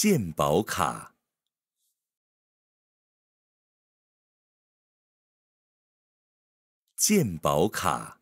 鉴宝卡，鉴宝卡。